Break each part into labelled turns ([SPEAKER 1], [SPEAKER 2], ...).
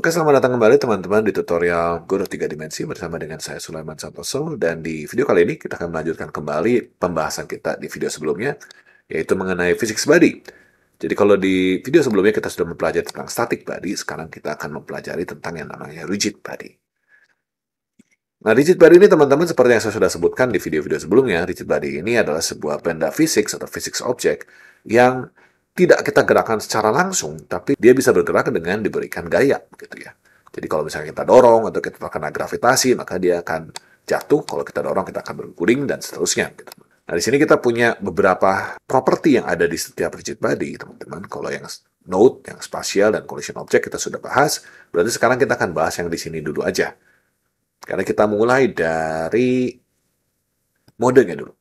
[SPEAKER 1] Oke, selamat datang kembali teman-teman di tutorial Guru 3 Dimensi bersama dengan saya Sulaiman Santoso dan di video kali ini kita akan melanjutkan kembali pembahasan kita di video sebelumnya yaitu mengenai fisik body. Jadi kalau di video sebelumnya kita sudah mempelajari tentang static body, sekarang kita akan mempelajari tentang yang namanya rigid body. Nah, rigid body ini teman-teman seperti yang saya sudah sebutkan di video-video sebelumnya, rigid body ini adalah sebuah benda fisik atau physics object yang tidak kita gerakan secara langsung, tapi dia bisa bergerak dengan diberikan gaya, gitu ya. Jadi kalau misalnya kita dorong atau kita terkena gravitasi, maka dia akan jatuh. Kalau kita dorong, kita akan berguling dan seterusnya. Gitu. Nah, di sini kita punya beberapa properti yang ada di setiap rigid body, teman-teman. Kalau yang node, yang spasial, dan collision object kita sudah bahas. Berarti sekarang kita akan bahas yang di sini dulu aja. Karena kita mulai dari modenya dulu.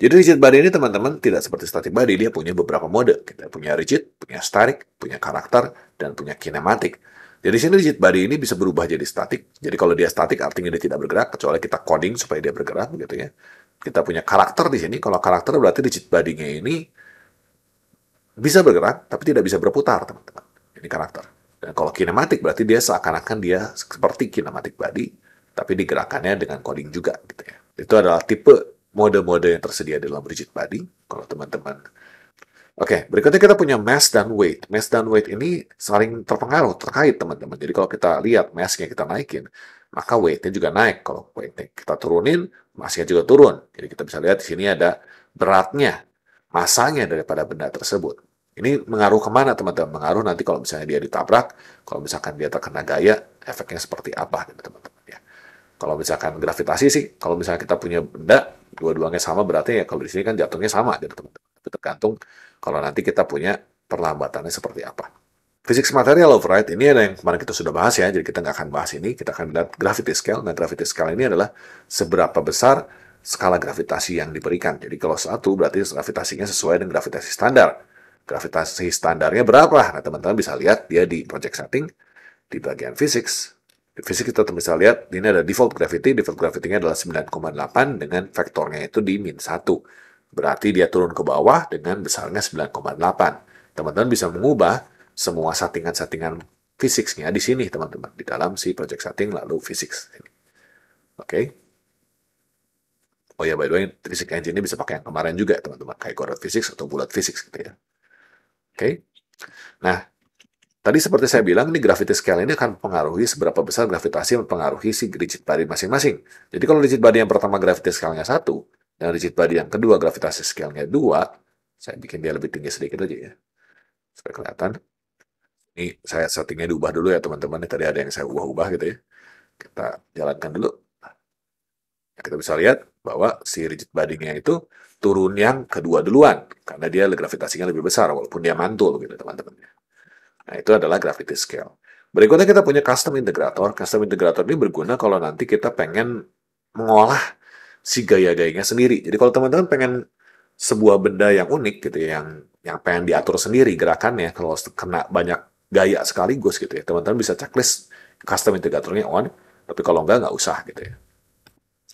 [SPEAKER 1] Jadi rigid body ini teman-teman tidak seperti static body, dia punya beberapa mode. Kita punya rigid, punya static, punya karakter, dan punya kinematik. Jadi sini rigid body ini bisa berubah jadi static. Jadi kalau dia static artinya dia tidak bergerak, kecuali kita coding supaya dia bergerak gitu ya. Kita punya karakter di sini, kalau karakter berarti rigid body-nya ini bisa bergerak, tapi tidak bisa berputar teman-teman. Ini karakter. Dan kalau kinematik berarti dia seakan-akan dia seperti kinematik body, tapi digerakannya dengan coding juga gitu ya. Itu adalah tipe mode-mode yang tersedia dalam rigid body kalau teman-teman Oke, okay, berikutnya kita punya mass dan weight. Mass dan weight ini saling terpengaruh, terkait teman-teman. Jadi kalau kita lihat massnya kita naikin, maka weightnya juga naik. Kalau weightnya kita turunin, massnya juga turun. Jadi kita bisa lihat di sini ada beratnya, masanya daripada benda tersebut. Ini mengaruh kemana teman-teman? Mengaruh nanti kalau misalnya dia ditabrak, kalau misalkan dia terkena gaya, efeknya seperti apa gitu, teman-teman ya. Kalau misalkan gravitasi sih, kalau misalnya kita punya benda, dua-duanya sama berarti ya kalau di sini kan jatuhnya sama jadi teman-teman. Tapi tergantung kalau nanti kita punya perlambatannya seperti apa. fisik material of right ini ada yang kemarin kita sudah bahas ya, jadi kita nggak akan bahas ini. Kita akan lihat gravity scale. Nah, gravity scale ini adalah seberapa besar skala gravitasi yang diberikan. Jadi kalau satu berarti gravitasinya sesuai dengan gravitasi standar. Gravitasi standarnya berapa? Nah, teman-teman bisa lihat dia di project setting di bagian physics fisik kita bisa lihat ini ada default gravity, default gravity-nya adalah 9,8 dengan vektornya itu di min 1. Berarti dia turun ke bawah dengan besarnya 9,8. Teman-teman bisa mengubah semua settingan-settingan fisiknya di sini, teman-teman. Di dalam si project setting lalu fisik. Oke. Okay. Oh ya, by the way, fisik engine ini bisa pakai yang kemarin juga, teman-teman. Kayak coordinate Physics atau bulat Physics gitu ya. Oke. Okay. Nah, Tadi seperti saya bilang, ini gravity scale ini akan mempengaruhi seberapa besar gravitasi yang mempengaruhi si rigid body masing-masing. Jadi kalau rigid body yang pertama gravity scale-nya 1, dan rigid body yang kedua gravitasi scale-nya 2, saya bikin dia lebih tinggi sedikit aja ya. Supaya kelihatan. Ini saya settingnya diubah dulu ya teman-teman. Tadi ada yang saya ubah-ubah gitu ya. Kita jalankan dulu. Ya, kita bisa lihat bahwa si rigid body-nya itu turun yang kedua duluan. Karena dia gravitasinya lebih besar, walaupun dia mantul gitu teman-teman. Nah, itu adalah gravity scale. Berikutnya kita punya custom integrator. Custom integrator ini berguna kalau nanti kita pengen mengolah si gaya-gayanya sendiri. Jadi kalau teman-teman pengen sebuah benda yang unik gitu ya, yang yang pengen diatur sendiri gerakannya kalau kena banyak gaya sekaligus gitu ya. Teman-teman bisa checklist custom integratornya on, tapi kalau enggak nggak usah gitu ya.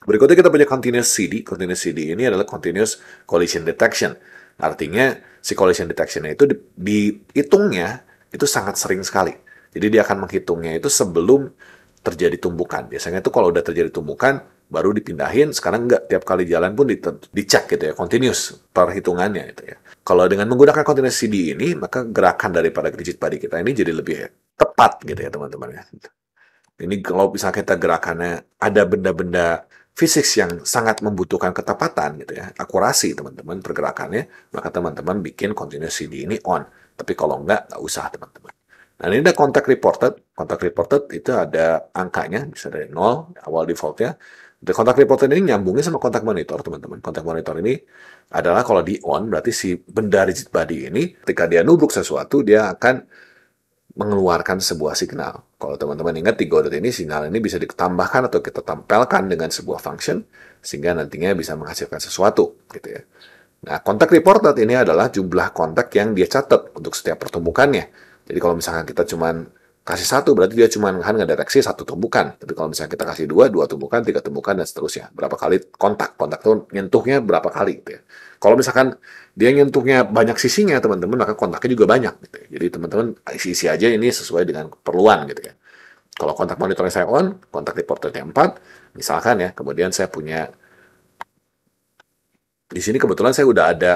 [SPEAKER 1] Berikutnya kita punya continuous CD. Continuous CD ini adalah continuous collision detection. Artinya si collision detection itu di, dihitungnya itu sangat sering sekali. Jadi dia akan menghitungnya itu sebelum terjadi tumbukan. Biasanya itu kalau udah terjadi tumbukan baru dipindahin. Sekarang enggak tiap kali jalan pun dicek gitu ya, continuous perhitungannya gitu ya. Kalau dengan menggunakan continuous CD ini maka gerakan daripada rigid body kita ini jadi lebih tepat gitu ya teman-teman ya. Ini kalau bisa kita gerakannya ada benda-benda fisik yang sangat membutuhkan ketepatan gitu ya, akurasi teman-teman pergerakannya, maka teman-teman bikin continuous CD ini on. Tapi kalau enggak, nggak usah teman-teman. Nah ini ada kontak reported. Kontak reported itu ada angkanya, bisa dari 0, awal defaultnya. The kontak reported ini nyambungnya sama kontak monitor, teman-teman. Kontak monitor ini adalah kalau di on, berarti si benda rigid body ini, ketika dia nubruk sesuatu, dia akan mengeluarkan sebuah signal. Kalau teman-teman ingat di Godot ini, sinyal ini bisa ditambahkan atau kita tempelkan dengan sebuah function, sehingga nantinya bisa menghasilkan sesuatu, gitu ya. Nah, kontak reported ini adalah jumlah kontak yang dia catat untuk setiap pertumbukannya. Jadi kalau misalkan kita cuma kasih satu, berarti dia cuma akan ngedeteksi satu tumbukan. Tapi kalau misalkan kita kasih dua, dua tumbukan, tiga tumbukan, dan seterusnya. Berapa kali kontak. Kontak itu nyentuhnya berapa kali. Gitu ya. Kalau misalkan dia nyentuhnya banyak sisinya, teman-teman, maka kontaknya juga banyak. Gitu ya. Jadi teman-teman isi-isi aja ini sesuai dengan keperluan gitu ya. Kalau kontak monitoring saya on, kontak reporternya empat misalkan ya, kemudian saya punya di sini kebetulan saya udah ada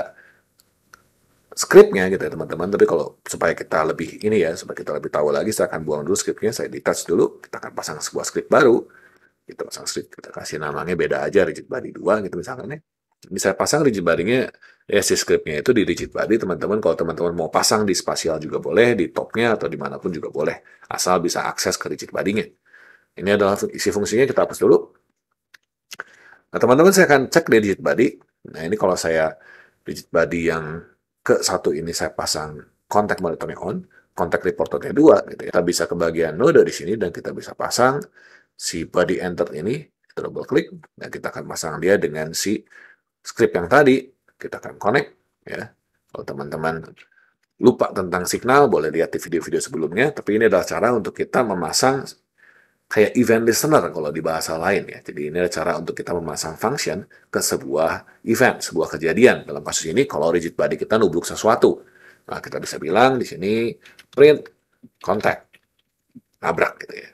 [SPEAKER 1] skripnya gitu ya teman-teman. Tapi kalau supaya kita lebih ini ya, supaya kita lebih tahu lagi, saya akan buang dulu skripnya, saya detach dulu, kita akan pasang sebuah skrip baru. Kita pasang skrip, kita kasih namanya beda aja, rigid body 2 gitu misalkan ya. Ini saya pasang rigid body-nya, ya si skripnya itu di rigid body, teman-teman. Kalau teman-teman mau pasang di spasial juga boleh, di topnya atau dimanapun juga boleh. Asal bisa akses ke rigid body-nya. Ini adalah isi fungsinya, kita hapus dulu. Nah, teman-teman, saya akan cek di rigid body Nah ini kalau saya rigid body yang ke satu ini saya pasang kontak monitornya on, kontak reporternya dua, gitu ya. kita bisa ke bagian node di sini dan kita bisa pasang si body enter ini, kita double klik, dan kita akan pasang dia dengan si script yang tadi, kita akan connect, ya. Kalau teman-teman lupa tentang signal, boleh lihat di video-video sebelumnya, tapi ini adalah cara untuk kita memasang kayak event listener kalau di bahasa lain ya. Jadi ini adalah cara untuk kita memasang function ke sebuah event, sebuah kejadian. Dalam kasus ini kalau rigid body kita nubruk sesuatu. Nah, kita bisa bilang di sini print contact nabrak gitu ya.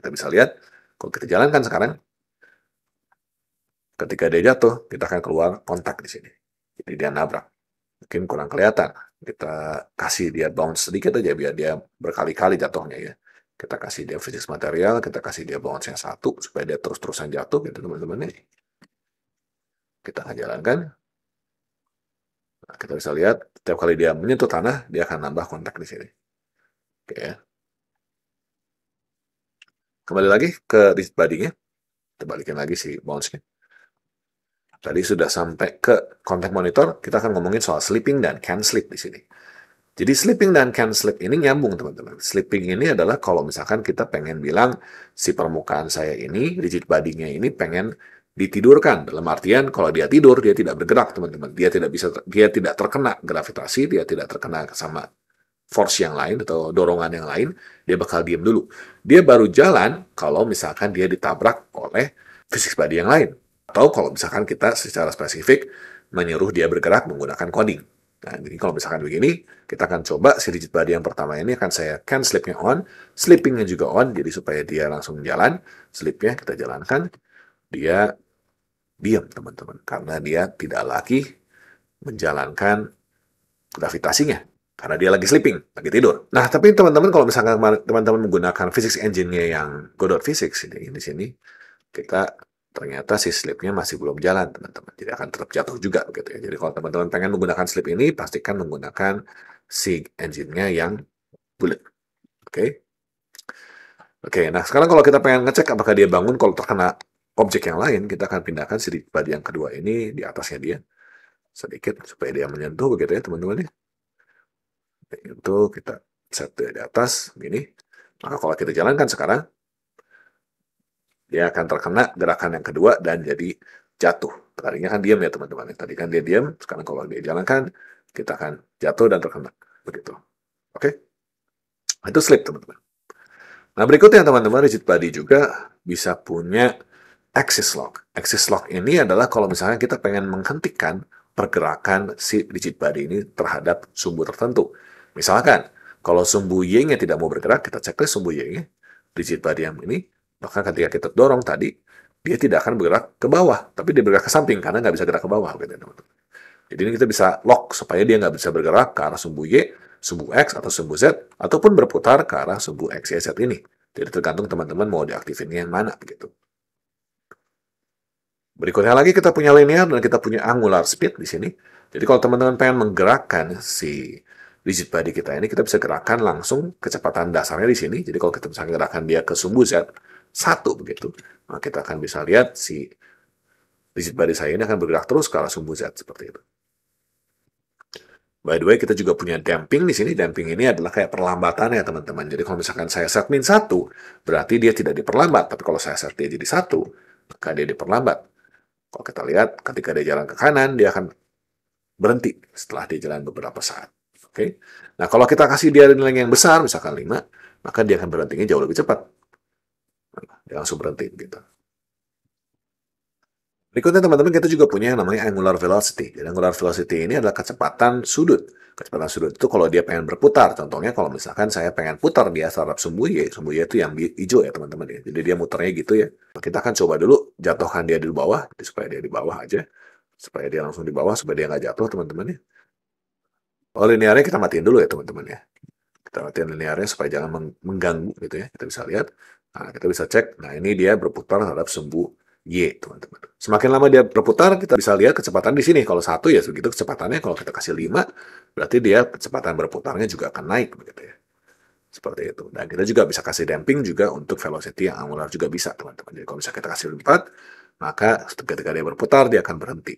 [SPEAKER 1] Kita bisa lihat kalau kita jalankan sekarang ketika dia jatuh, kita akan keluar kontak di sini. Jadi dia nabrak. Mungkin kurang kelihatan. Kita kasih dia bounce sedikit aja biar dia berkali-kali jatuhnya ya kita kasih dia fisik material, kita kasih dia bounce yang satu, supaya dia terus-terusan jatuh, gitu teman-teman. Nih. Kita akan jalankan. Nah, kita bisa lihat, setiap kali dia menyentuh tanah, dia akan nambah kontak di sini. Oke ya. Kembali lagi ke rigid body-nya. Kita balikin lagi si bounce-nya. Tadi sudah sampai ke kontak monitor, kita akan ngomongin soal sleeping dan can sleep di sini. Jadi sleeping dan can sleep ini nyambung teman-teman. Sleeping ini adalah kalau misalkan kita pengen bilang si permukaan saya ini, rigid body-nya ini pengen ditidurkan. Dalam artian kalau dia tidur dia tidak bergerak teman-teman. Dia tidak bisa dia tidak terkena gravitasi, dia tidak terkena sama force yang lain atau dorongan yang lain, dia bakal diam dulu. Dia baru jalan kalau misalkan dia ditabrak oleh fisik body yang lain. Atau kalau misalkan kita secara spesifik menyuruh dia bergerak menggunakan coding. Nah, jadi kalau misalkan begini, kita akan coba si rigid body yang pertama ini akan saya can slipnya on, sleepingnya juga on, jadi supaya dia langsung jalan, slipnya kita jalankan, dia diam teman-teman, karena dia tidak lagi menjalankan gravitasinya, karena dia lagi sleeping, lagi tidur. Nah, tapi teman-teman kalau misalkan teman-teman menggunakan physics engine-nya yang Godot Physics ini di sini, kita ternyata si slipnya masih belum jalan teman-teman jadi akan tetap jatuh juga gitu ya jadi kalau teman-teman pengen menggunakan slip ini pastikan menggunakan si engine-nya yang bulat oke okay? oke okay, nah sekarang kalau kita pengen ngecek apakah dia bangun kalau terkena objek yang lain kita akan pindahkan si body yang kedua ini di atasnya dia sedikit supaya dia menyentuh begitu ya teman-teman ya itu kita set di atas gini maka kalau kita jalankan sekarang dia akan terkena gerakan yang kedua dan jadi jatuh. Tadinya kan diam ya teman-teman. Tadi kan dia diam, sekarang kalau dia jalankan, kita akan jatuh dan terkena. Begitu. Oke? Okay? Itu slip teman-teman. Nah berikutnya teman-teman, rigid body juga bisa punya axis lock. Axis lock ini adalah kalau misalnya kita pengen menghentikan pergerakan si rigid body ini terhadap sumbu tertentu. Misalkan, kalau sumbu Y-nya tidak mau bergerak, kita checklist sumbu Y-nya, rigid body yang ini maka ketika kita dorong tadi, dia tidak akan bergerak ke bawah, tapi dia bergerak ke samping karena nggak bisa gerak ke bawah. Gitu, teman-teman. Jadi ini kita bisa lock supaya dia nggak bisa bergerak ke arah sumbu Y, sumbu X, atau sumbu Z, ataupun berputar ke arah sumbu X, Y, Z ini. Jadi tergantung teman-teman mau diaktifin yang mana gitu. Berikutnya lagi kita punya linear dan kita punya angular speed di sini. Jadi kalau teman-teman pengen menggerakkan si rigid body kita ini, kita bisa gerakan langsung kecepatan dasarnya di sini. Jadi kalau kita bisa gerakan dia ke sumbu Z, satu begitu. Nah, kita akan bisa lihat si rigid body saya ini akan bergerak terus kalau sumbu Z seperti itu. By the way, kita juga punya damping di sini. Damping ini adalah kayak perlambatan ya teman-teman. Jadi kalau misalkan saya set min 1, berarti dia tidak diperlambat. Tapi kalau saya set dia jadi satu, maka dia diperlambat. Kalau kita lihat, ketika dia jalan ke kanan, dia akan berhenti setelah dia jalan beberapa saat. Oke. Okay? Nah, kalau kita kasih dia nilai yang besar, misalkan 5, maka dia akan berhentinya jauh lebih cepat. Dia langsung berhenti gitu. Berikutnya teman-teman kita juga punya yang namanya angular velocity. Jadi angular velocity ini adalah kecepatan sudut. Kecepatan sudut itu kalau dia pengen berputar. Contohnya kalau misalkan saya pengen putar dia terhadap sumbu Y. Sumbu Y itu yang hijau ya teman-teman ya. Jadi dia muternya gitu ya. Kita akan coba dulu jatuhkan dia di bawah. supaya dia di bawah aja. Supaya dia langsung di bawah. Supaya dia nggak jatuh teman-teman ya. Oh linearnya kita matiin dulu ya teman-teman ya. Kita matiin linearnya supaya jangan mengganggu gitu ya. Kita bisa lihat. Nah, kita bisa cek, nah ini dia berputar terhadap sumbu Y, teman-teman. Semakin lama dia berputar, kita bisa lihat kecepatan di sini. Kalau satu ya segitu kecepatannya, kalau kita kasih 5, berarti dia kecepatan berputarnya juga akan naik begitu ya. Seperti itu. Dan kita juga bisa kasih damping juga untuk velocity yang angular juga bisa, teman-teman. Jadi kalau bisa kita kasih 4, maka ketika dia berputar, dia akan berhenti.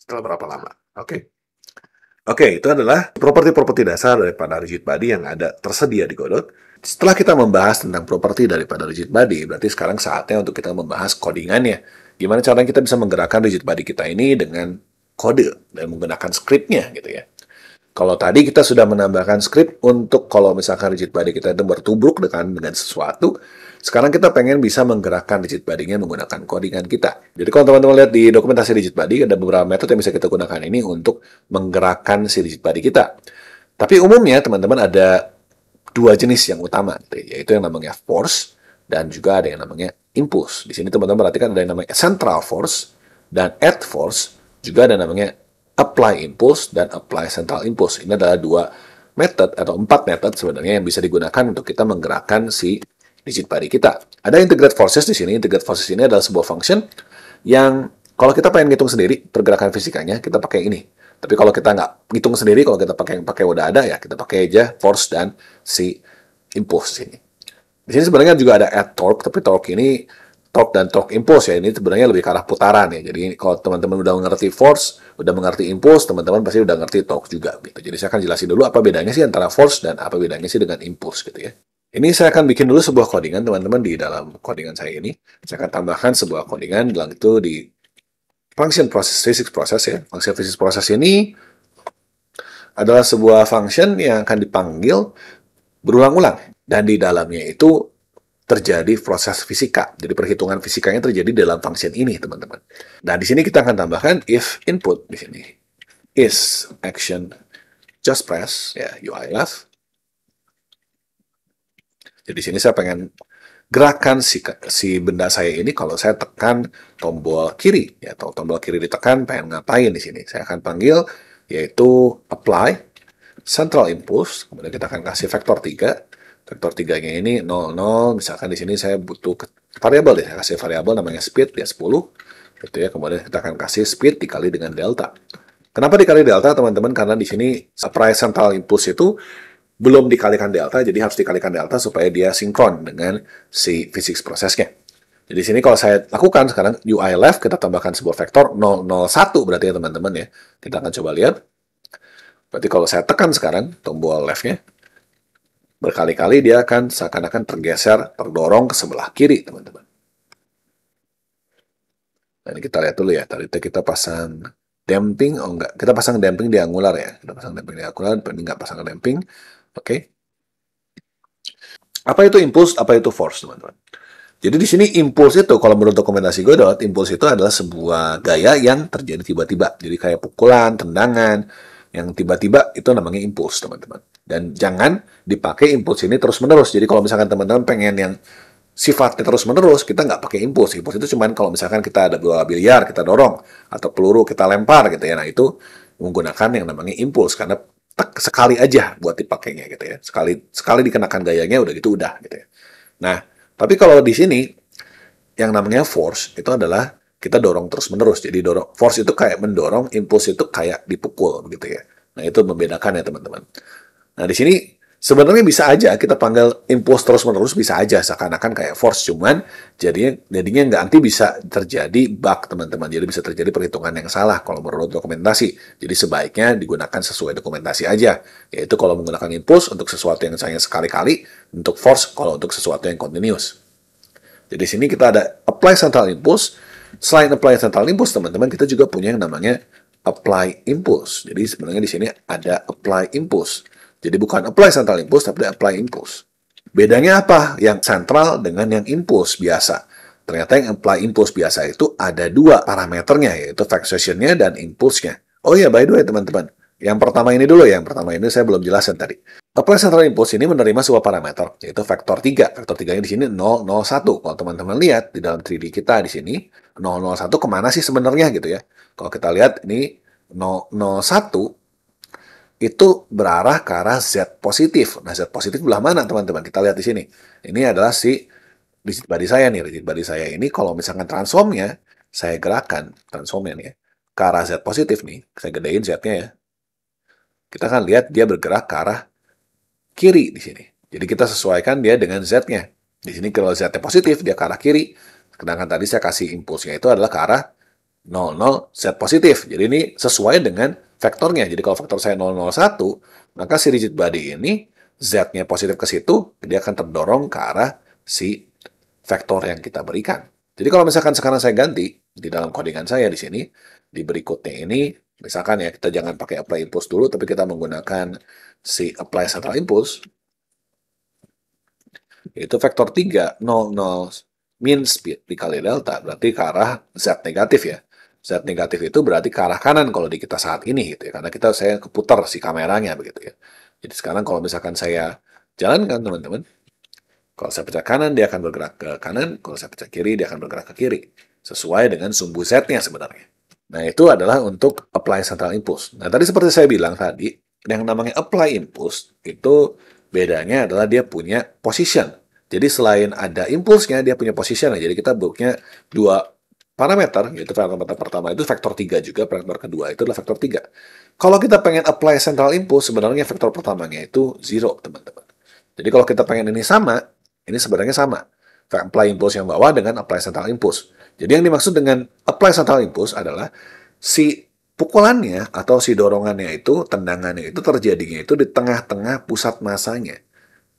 [SPEAKER 1] Setelah berapa lama? Oke. Okay. Oke, itu adalah properti-properti dasar daripada rigid body yang ada tersedia di Godot. Setelah kita membahas tentang properti daripada rigid body, berarti sekarang saatnya untuk kita membahas codingannya. Gimana cara kita bisa menggerakkan rigid body kita ini dengan kode dan menggunakan scriptnya gitu ya. Kalau tadi kita sudah menambahkan script untuk kalau misalkan rigid body kita itu bertubruk dengan dengan sesuatu, sekarang kita pengen bisa menggerakkan digit buddy nya menggunakan codingan kita. Jadi kalau teman-teman lihat di dokumentasi digit buddy, ada beberapa metode yang bisa kita gunakan ini untuk menggerakkan si digit buddy kita. Tapi umumnya teman-teman ada dua jenis yang utama, yaitu yang namanya force dan juga ada yang namanya impulse. Di sini teman-teman perhatikan ada yang namanya central force dan add force, juga ada yang namanya apply impulse dan apply central impulse. Ini adalah dua metode atau empat metode sebenarnya yang bisa digunakan untuk kita menggerakkan si digit pari kita. Ada integrate forces di sini. Integrate forces ini adalah sebuah function yang kalau kita pengen ngitung sendiri pergerakan fisikanya, kita pakai ini. Tapi kalau kita nggak ngitung sendiri, kalau kita pakai yang pakai udah ada ya, kita pakai aja force dan si impulse sini. Di sini sebenarnya juga ada add torque, tapi torque ini torque dan torque impulse ya, ini sebenarnya lebih ke arah putaran ya. Jadi kalau teman-teman udah mengerti force, udah mengerti impulse, teman-teman pasti udah ngerti torque juga gitu. Jadi saya akan jelasin dulu apa bedanya sih antara force dan apa bedanya sih dengan impulse gitu ya. Ini saya akan bikin dulu sebuah codingan teman-teman di dalam codingan saya ini. Saya akan tambahkan sebuah codingan dalam itu di function process physics process ya. Function physics process ini adalah sebuah function yang akan dipanggil berulang-ulang dan di dalamnya itu terjadi proses fisika. Jadi perhitungan fisikanya terjadi dalam function ini, teman-teman. Nah, di sini kita akan tambahkan if input di sini is action just press ya UI left jadi di sini saya pengen gerakan si, si benda saya ini kalau saya tekan tombol kiri ya atau tombol kiri ditekan pengen ngapain di sini saya akan panggil yaitu apply central impulse kemudian kita akan kasih vektor 3 vektor 3 nya ini 0 0 misalkan di sini saya butuh variabel ya saya kasih variabel namanya speed dia 10 gitu ya kemudian kita akan kasih speed dikali dengan delta kenapa dikali delta teman-teman karena di sini apply central impulse itu belum dikalikan delta, jadi harus dikalikan delta supaya dia sinkron dengan si physics prosesnya. Jadi sini kalau saya lakukan sekarang UI left, kita tambahkan sebuah vektor 001 berarti ya teman-teman ya. Kita akan coba lihat. Berarti kalau saya tekan sekarang tombol left-nya, berkali-kali dia akan seakan-akan tergeser, terdorong ke sebelah kiri teman-teman. Nah ini kita lihat dulu ya, tadi kita pasang damping, oh enggak, kita pasang damping di angular ya. Kita pasang damping di angular, tapi enggak pasang damping. Oke? Okay? Apa itu impuls, apa itu force, teman-teman? Jadi di sini impuls itu kalau menurut dokumentasi Godot, impuls itu adalah sebuah gaya yang terjadi tiba-tiba. Jadi kayak pukulan, tendangan yang tiba-tiba itu namanya impuls, teman-teman. Dan jangan dipakai impuls ini terus-menerus. Jadi kalau misalkan teman-teman pengen yang sifatnya terus-menerus, kita nggak pakai impuls. Impuls itu cuma kalau misalkan kita ada bola biliar, kita dorong, atau peluru kita lempar gitu ya. Nah, itu menggunakan yang namanya impuls karena tek, sekali aja buat dipakainya gitu ya. Sekali sekali dikenakan gayanya udah gitu udah gitu ya. Nah, tapi kalau di sini yang namanya force itu adalah kita dorong terus menerus. Jadi dorong force itu kayak mendorong, impuls itu kayak dipukul gitu ya. Nah, itu membedakan ya teman-teman. Nah, di sini Sebenarnya bisa aja kita panggil impuls terus-menerus bisa aja seakan-akan kayak force cuman jadinya jadinya nggak nanti bisa terjadi bug teman-teman. Jadi bisa terjadi perhitungan yang salah kalau menurut dokumentasi. Jadi sebaiknya digunakan sesuai dokumentasi aja. Yaitu kalau menggunakan impuls untuk sesuatu yang hanya sekali-kali, untuk force kalau untuk sesuatu yang continuous. Jadi sini kita ada apply central impulse. Selain apply central impulse teman-teman kita juga punya yang namanya apply impulse. Jadi sebenarnya di sini ada apply impulse. Jadi bukan apply central impulse, tapi apply impulse. Bedanya apa? Yang sentral dengan yang impulse biasa. Ternyata yang apply impulse biasa itu ada dua parameternya, yaitu fixation nya dan impulse-nya. Oh iya, by the way teman-teman, yang pertama ini dulu yang pertama ini saya belum jelasin tadi. Apply central impulse ini menerima sebuah parameter, yaitu vektor 3. Vektor 3 ini di sini 0,01. Kalau teman-teman lihat, di dalam 3D kita di sini, 0,01 kemana sih sebenarnya gitu ya. Kalau kita lihat, ini 0,01 itu berarah ke arah Z positif. Nah, Z positif belah mana, teman-teman? Kita lihat di sini. Ini adalah si rigid body saya nih. Rigid body saya ini kalau misalkan transformnya, saya gerakan transformnya nih ya, ke arah Z positif nih. Saya gedein Z-nya ya. Kita akan lihat dia bergerak ke arah kiri di sini. Jadi kita sesuaikan dia dengan Z-nya. Di sini kalau Z-nya positif, dia ke arah kiri. Sedangkan tadi saya kasih impulsnya itu adalah ke arah 00 Z positif. Jadi ini sesuai dengan vektornya. Jadi kalau vektor saya 001, maka si rigid body ini Z-nya positif ke situ, dia akan terdorong ke arah si vektor yang kita berikan. Jadi kalau misalkan sekarang saya ganti di dalam codingan saya di sini, di berikutnya ini, misalkan ya kita jangan pakai apply impulse dulu, tapi kita menggunakan si apply central impulse, itu vektor 3, 0, 0, mean speed dikali delta, berarti ke arah Z negatif ya. Z negatif itu berarti ke arah kanan kalau di kita saat ini gitu ya. Karena kita saya keputar si kameranya begitu ya. Jadi sekarang kalau misalkan saya jalankan teman-teman, kalau saya pecah kanan dia akan bergerak ke kanan, kalau saya pecah kiri dia akan bergerak ke kiri. Sesuai dengan sumbu Z-nya sebenarnya. Nah itu adalah untuk apply central impulse. Nah tadi seperti saya bilang tadi, yang namanya apply impulse itu bedanya adalah dia punya position. Jadi selain ada impulsnya, dia punya position. Jadi kita punya dua parameter, yaitu parameter pertama itu vektor 3 juga, parameter kedua itu adalah vektor 3. Kalau kita pengen apply central impulse, sebenarnya vektor pertamanya itu 0, teman-teman. Jadi kalau kita pengen ini sama, ini sebenarnya sama. Apply impulse yang bawah dengan apply central impulse. Jadi yang dimaksud dengan apply central impulse adalah si pukulannya atau si dorongannya itu, tendangannya itu terjadinya itu di tengah-tengah pusat masanya.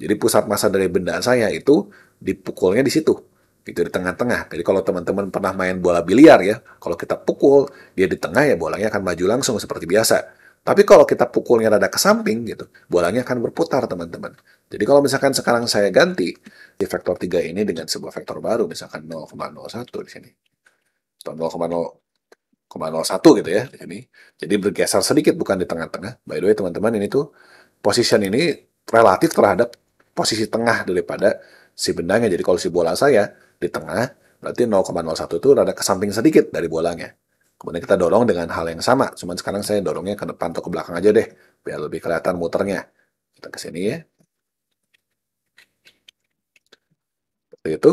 [SPEAKER 1] Jadi pusat masa dari benda saya itu dipukulnya di situ gitu di tengah-tengah. Jadi kalau teman-teman pernah main bola biliar ya, kalau kita pukul dia di tengah ya bolanya akan maju langsung seperti biasa. Tapi kalau kita pukulnya rada ke samping gitu, bolanya akan berputar teman-teman. Jadi kalau misalkan sekarang saya ganti di vektor 3 ini dengan sebuah vektor baru, misalkan 0,01 di sini. Atau 0,01 gitu ya di sini. Jadi bergeser sedikit bukan di tengah-tengah. By the way teman-teman ini tuh position ini relatif terhadap posisi tengah daripada si bendanya. Jadi kalau si bola saya di tengah, berarti 0,01 itu rada ke samping sedikit dari bolanya. Kemudian kita dorong dengan hal yang sama, cuman sekarang saya dorongnya ke depan atau ke belakang aja deh, biar lebih kelihatan muternya. Kita ke sini ya. Seperti itu.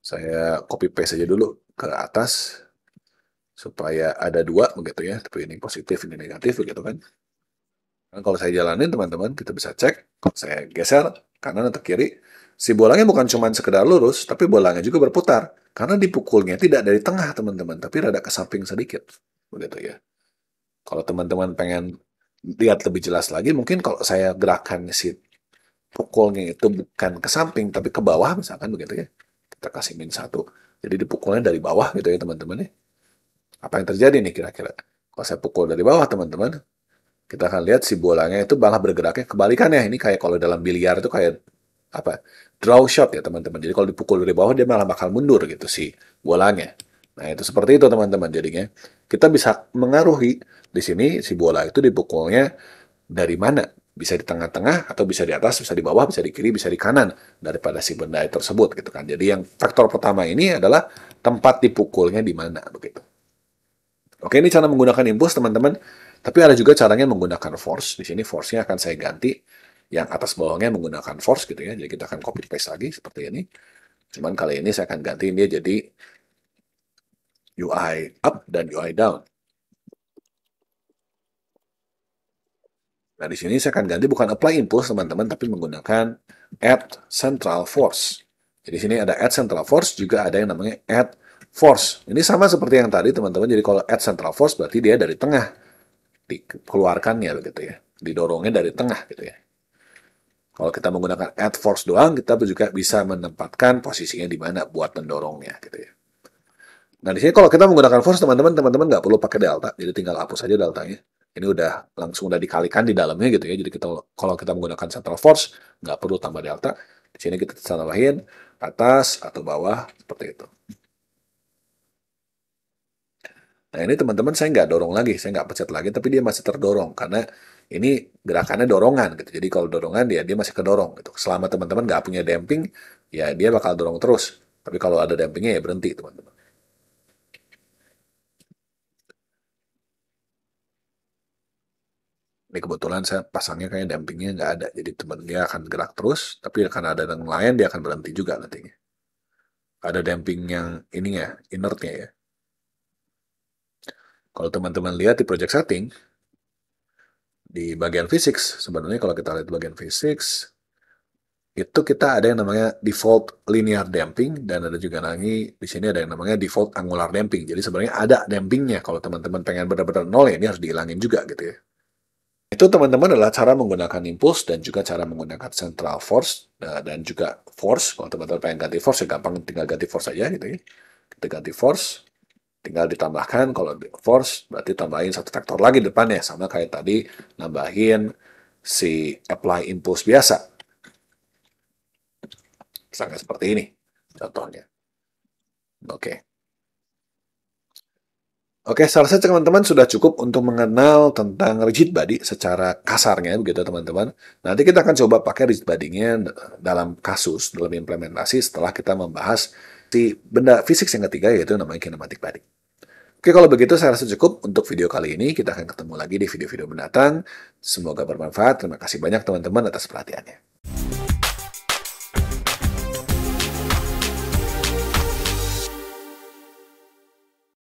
[SPEAKER 1] Saya copy paste aja dulu ke atas, supaya ada dua begitu ya, tapi ini positif, ini negatif begitu kan. Dan kalau saya jalanin teman-teman, kita bisa cek, kalau saya geser kanan atau kiri, si bolanya bukan cuma sekedar lurus, tapi bolanya juga berputar. Karena dipukulnya tidak dari tengah, teman-teman, tapi rada ke samping sedikit. Begitu ya. Kalau teman-teman pengen lihat lebih jelas lagi, mungkin kalau saya gerakan si pukulnya itu bukan ke samping, tapi ke bawah misalkan begitu ya. Kita kasih min satu. Jadi dipukulnya dari bawah gitu ya, teman-teman. Ya. Apa yang terjadi nih kira-kira? Kalau saya pukul dari bawah, teman-teman, kita akan lihat si bolanya itu malah bergeraknya kebalikannya. Ini kayak kalau dalam biliar itu kayak apa draw shot ya teman-teman. Jadi kalau dipukul dari bawah dia malah bakal mundur gitu si bolanya. Nah itu seperti itu teman-teman. Jadinya kita bisa mengaruhi di sini si bola itu dipukulnya dari mana? Bisa di tengah-tengah atau bisa di atas, bisa di bawah, bisa di kiri, bisa di kanan daripada si benda tersebut gitu kan. Jadi yang faktor pertama ini adalah tempat dipukulnya di mana begitu. Oke ini cara menggunakan impuls teman-teman. Tapi ada juga caranya menggunakan force. Di sini force-nya akan saya ganti yang atas bawahnya menggunakan force gitu ya. Jadi kita akan copy paste lagi seperti ini. Cuman kali ini saya akan ganti ini jadi UI up dan UI down. Nah, di sini saya akan ganti bukan apply impulse, teman-teman, tapi menggunakan add central force. Jadi, di sini ada add central force, juga ada yang namanya add force. Ini sama seperti yang tadi, teman-teman. Jadi, kalau add central force, berarti dia dari tengah. Dikeluarkannya, begitu ya. Didorongnya dari tengah, gitu ya. Kalau kita menggunakan add force doang, kita juga bisa menempatkan posisinya di mana buat mendorongnya gitu ya. Nah, di sini kalau kita menggunakan force, teman-teman, teman-teman nggak perlu pakai delta, jadi tinggal hapus aja deltanya. Ini udah langsung udah dikalikan di dalamnya gitu ya. Jadi kita kalau kita menggunakan central force, nggak perlu tambah delta. Di sini kita tambahin atas atau bawah seperti itu. Nah ini teman-teman saya nggak dorong lagi, saya nggak pencet lagi, tapi dia masih terdorong karena ini gerakannya dorongan gitu. Jadi kalau dorongan dia ya dia masih kedorong gitu. Selama teman-teman nggak punya damping, ya dia bakal dorong terus. Tapi kalau ada dampingnya ya berhenti teman-teman. Ini kebetulan saya pasangnya kayak dampingnya nggak ada, jadi teman dia akan gerak terus, tapi akan ada yang lain dia akan berhenti juga nantinya. Ada damping yang ininya, inertnya ya. Kalau teman-teman lihat di project setting, di bagian fisik sebenarnya kalau kita lihat bagian fisik itu kita ada yang namanya default linear damping dan ada juga nangi di sini ada yang namanya default angular damping. Jadi sebenarnya ada dampingnya kalau teman-teman pengen benar-benar nol ya ini harus dihilangin juga gitu ya. Itu teman-teman adalah cara menggunakan impuls dan juga cara menggunakan central force nah, dan juga force. Kalau teman-teman pengen ganti force ya gampang tinggal ganti force aja gitu ya. Kita ganti force. Tinggal ditambahkan, kalau force berarti tambahin satu vektor lagi depannya, sama kayak tadi nambahin si apply impulse biasa. Sangat seperti ini contohnya. Oke. Okay. Oke, okay, satu teman-teman sudah cukup untuk mengenal tentang rigid body secara kasarnya begitu teman-teman. Nanti kita akan coba pakai rigid body-nya dalam kasus, dalam implementasi setelah kita membahas si benda fisik yang ketiga yaitu namanya kinematik body. Oke, kalau begitu saya rasa cukup untuk video kali ini. Kita akan ketemu lagi di video-video mendatang. Semoga bermanfaat. Terima kasih banyak teman-teman atas perhatiannya.